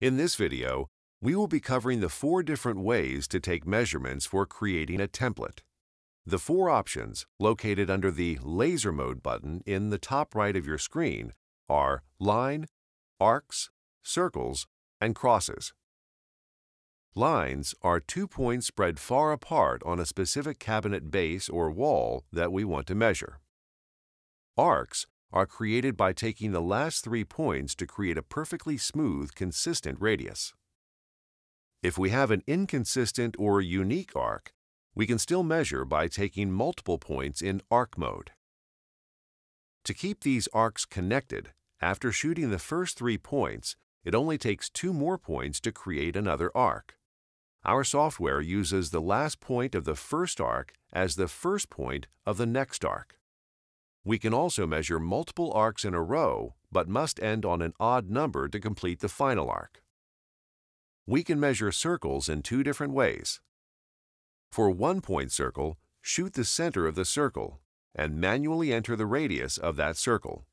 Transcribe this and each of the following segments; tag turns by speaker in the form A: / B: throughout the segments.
A: In this video, we will be covering the four different ways to take measurements for creating a template. The four options, located under the Laser Mode button in the top right of your screen, are Line, Arcs, Circles, and Crosses. Lines are two points spread far apart on a specific cabinet base or wall that we want to measure. Arcs are created by taking the last three points to create a perfectly smooth, consistent radius. If we have an inconsistent or unique arc, we can still measure by taking multiple points in arc mode. To keep these arcs connected, after shooting the first three points, it only takes two more points to create another arc. Our software uses the last point of the first arc as the first point of the next arc. We can also measure multiple arcs in a row, but must end on an odd number to complete the final arc. We can measure circles in two different ways. For one-point circle, shoot the center of the circle and manually enter the radius of that circle.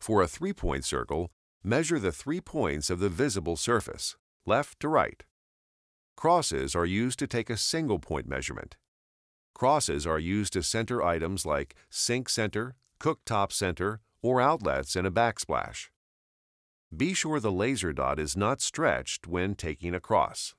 A: For a three-point circle, measure the three points of the visible surface, left to right. Crosses are used to take a single point measurement Crosses are used to center items like sink center, cooktop center, or outlets in a backsplash. Be sure the laser dot is not stretched when
B: taking a cross.